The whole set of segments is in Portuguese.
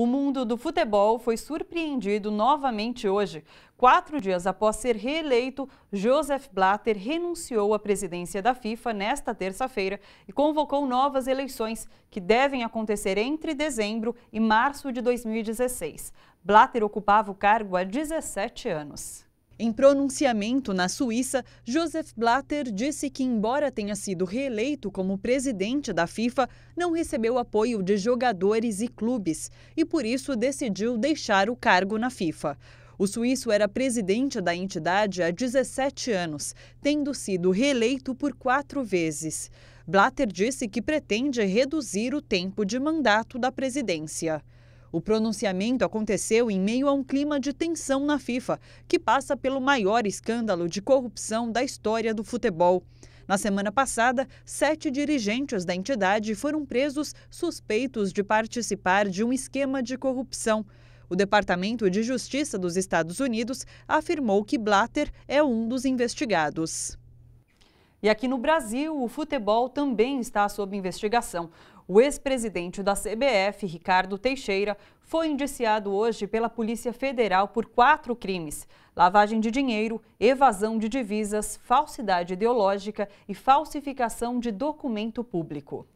O mundo do futebol foi surpreendido novamente hoje. Quatro dias após ser reeleito, Joseph Blatter renunciou à presidência da FIFA nesta terça-feira e convocou novas eleições, que devem acontecer entre dezembro e março de 2016. Blatter ocupava o cargo há 17 anos. Em pronunciamento na Suíça, Joseph Blatter disse que, embora tenha sido reeleito como presidente da FIFA, não recebeu apoio de jogadores e clubes e, por isso, decidiu deixar o cargo na FIFA. O suíço era presidente da entidade há 17 anos, tendo sido reeleito por quatro vezes. Blatter disse que pretende reduzir o tempo de mandato da presidência. O pronunciamento aconteceu em meio a um clima de tensão na FIFA, que passa pelo maior escândalo de corrupção da história do futebol. Na semana passada, sete dirigentes da entidade foram presos suspeitos de participar de um esquema de corrupção. O Departamento de Justiça dos Estados Unidos afirmou que Blatter é um dos investigados. E aqui no Brasil, o futebol também está sob investigação. O ex-presidente da CBF, Ricardo Teixeira, foi indiciado hoje pela Polícia Federal por quatro crimes: lavagem de dinheiro, evasão de divisas, falsidade ideológica e falsificação de documento público.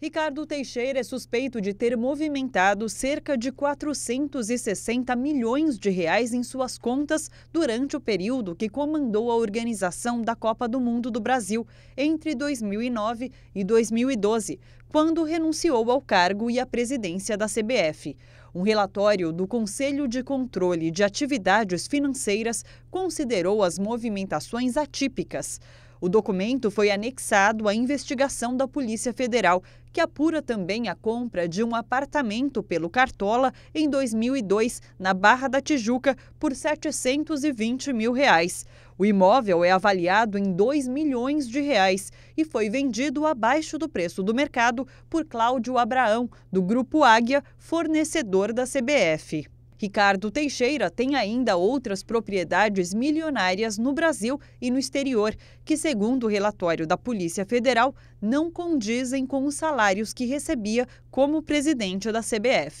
Ricardo Teixeira é suspeito de ter movimentado cerca de 460 milhões de reais em suas contas durante o período que comandou a organização da Copa do Mundo do Brasil entre 2009 e 2012, quando renunciou ao cargo e à presidência da CBF. Um relatório do Conselho de Controle de Atividades Financeiras considerou as movimentações atípicas. O documento foi anexado à investigação da Polícia Federal, que apura também a compra de um apartamento pelo Cartola em 2002, na Barra da Tijuca, por 720 mil reais. O imóvel é avaliado em 2 milhões de reais e foi vendido abaixo do preço do mercado por Cláudio Abraão, do Grupo Águia, fornecedor da CBF. Ricardo Teixeira tem ainda outras propriedades milionárias no Brasil e no exterior, que, segundo o relatório da Polícia Federal, não condizem com os salários que recebia como presidente da CBF.